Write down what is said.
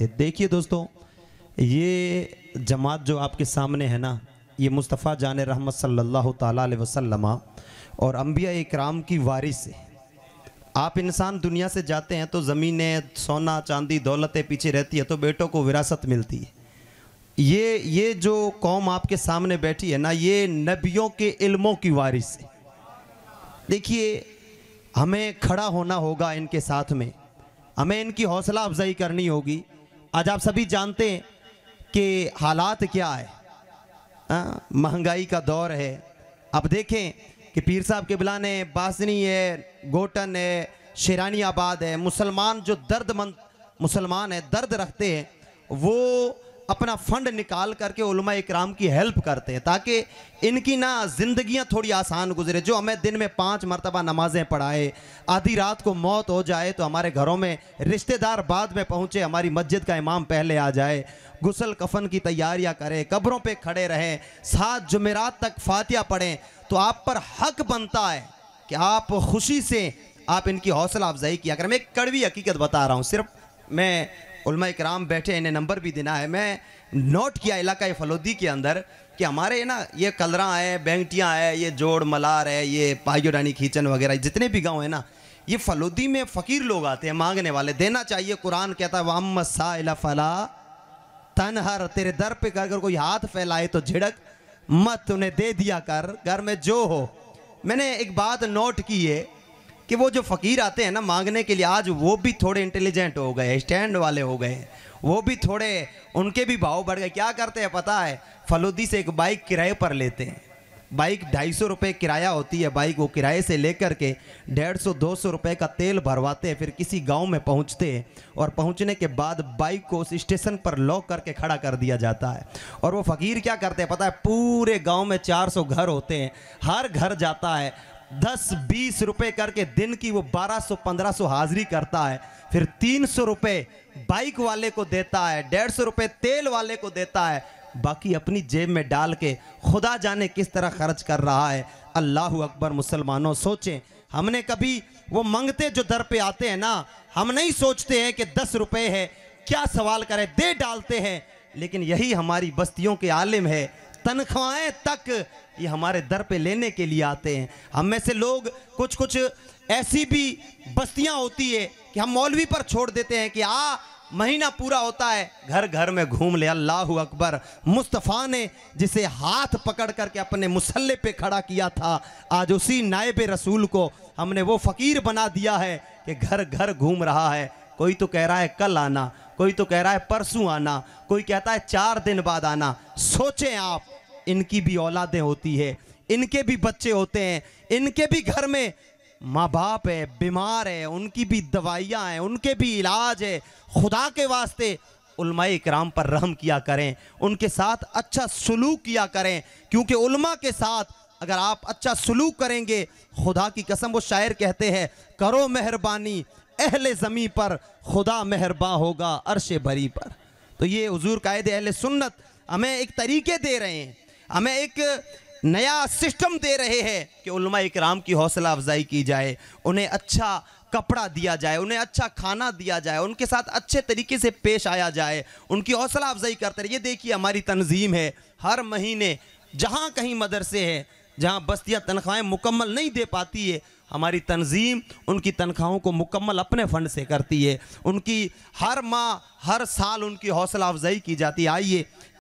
थे देखिए दोस्तों ये जमात जो आपके सामने है ना ये मुस्तफ़ा जान रहमत सल्लल्लाहु अलैहि वसल्लम और अम्बिया इक्राम की वारिस है आप इंसान दुनिया से जाते हैं तो ज़मीनें सोना चांदी दौलतें पीछे रहती है तो बेटों को विरासत मिलती है ये ये जो कौम आपके सामने बैठी है ना ये नबियों के इल्मों की वारिस है देखिए हमें खड़ा होना होगा इनके साथ में हमें इनकी हौसला अफजाई करनी होगी आज आप सभी जानते हैं कि हालात क्या है हाँ, महंगाई का दौर है आप देखें कि पीर साहब के बिलान है बासनी है गोटन है शेरानी आबाद है मुसलमान जो दर्दमंद मुसलमान है दर्द रखते हैं वो अपना फंड निकाल करके उलमा इकराम की हेल्प करते हैं ताकि इनकी ना जिंदगियां थोड़ी आसान गुजरे जो हमें दिन में पाँच मरतबा नमाजें पढ़ाए आधी रात को मौत हो जाए तो हमारे घरों में रिश्तेदार बाद में पहुँचे हमारी मस्जिद का इमाम पहले आ जाए गुसल कफन की तैयारियां करें कब्रों पे खड़े रहें सात जुमेरात तक फातिया पढ़ें तो आप पर हक बनता है कि आप खुशी से आप इनकी हौसला अफजाई किया करें मैं एक कड़वी हकीकत बता रहा हूँ सिर्फ मैं उलमा कराम बैठे इन्हें नंबर भी देना है मैं नोट किया इलाका फलोदी के अंदर कि हमारे ना ये कलरा है बैंगटियाँ है ये जोड़ मलार है ये पायोडानी खींचन वगैरह जितने भी गाँव हैं ना ये फलोदी में फ़कीर लोग आते हैं मांगने वाले देना चाहिए कुरान कहता है वाम साला फला हर तेरे दर पे कर कर कोई हाथ फैलाए तो झिड़क मत उन्हें दे दिया कर घर में जो हो मैंने एक बात नोट की है कि वो जो फ़कीर आते हैं ना मांगने के लिए आज वो भी थोड़े इंटेलिजेंट हो गए स्टैंड वाले हो गए वो भी थोड़े उनके भी भाव बढ़ गए क्या करते हैं पता है फलोदी से एक बाइक किराए पर लेते हैं बाइक ढाई सौ रुपये किराया होती है बाइक वो किराए से लेकर के डेढ़ सौ दो सौ रुपये का तेल भरवाते हैं फिर किसी गांव में पहुंचते हैं और पहुंचने के बाद बाइक को उस स्टेशन पर लॉक करके खड़ा कर दिया जाता है और वो फ़कीर क्या करते हैं पता है पूरे गांव में 400 घर होते हैं हर घर जाता है दस बीस रुपए करके दिन की वो बारह सौ पंद्रह सौ हाजिरी करता है फिर तीन सौ रुपये बाइक वाले को देता है डेढ़ सौ रुपये तेल वाले को देता है बाकी अपनी जेब में डाल के खुदा जाने किस तरह खर्च कर रहा है अल्लाह अकबर मुसलमानों सोचें हमने कभी वो मंगते जो दर पे आते हैं ना हम नहीं सोचते हैं कि दस रुपये है क्या सवाल करें दे डालते हैं लेकिन यही हमारी बस्तियों के आलिम है तनख्वाहें तक ये हमारे दर पे लेने के लिए आते हैं हम में से लोग कुछ कुछ ऐसी भी बस्तियां होती है कि हम मौलवी पर छोड़ देते हैं कि आ महीना पूरा होता है घर घर में घूम ले अल्लाह अकबर मुस्तफ़ा ने जिसे हाथ पकड़ करके अपने मुसल्ले पे खड़ा किया था आज उसी नायब रसूल को हमने वो फ़कीर बना दिया है कि घर घर घूम रहा है कोई तो कह रहा है कल आना कोई तो कह रहा है परसों आना कोई कहता है चार दिन बाद आना सोचें आप इनकी भी औलादें होती है इनके भी बच्चे होते हैं इनके भी घर में माँ बाप है बीमार है उनकी भी दवाइयाँ हैं उनके भी इलाज है खुदा के वास्ते उलमा कराम पर रहम किया करें उनके साथ अच्छा सलूक किया करें क्योंकि उलमा के साथ अगर आप अच्छा सलूक करेंगे खुदा की कसम वो शायर कहते हैं करो मेहरबानी अहल ज़मी पर खुदा मेहरबा होगा अरश भरी पर तो ये हजूर कायद अहल सुन्नत हमें एक तरीके दे रहे हैं हमें एक नया सिस्टम दे रहे हैं कि उलमा इकराम की हौसला अफजाई की जाए उन्हें अच्छा कपड़ा दिया जाए उन्हें अच्छा खाना दिया जाए उनके साथ अच्छे तरीके से पेश आया जाए उनकी हौसला अफजाई करते रहे ये देखिए हमारी तंजीम है हर महीने जहाँ कहीं मदरसे हैं जहाँ बस्तियाँ तनख्वाहें मुकम्मल नहीं दे पाती है हमारी तंजीम उनकी तनख्वाहों को मुकम्मल अपने फ़ंड से करती है उनकी हर माह हर साल उनकी हौसला अफजाई की जाती है आइए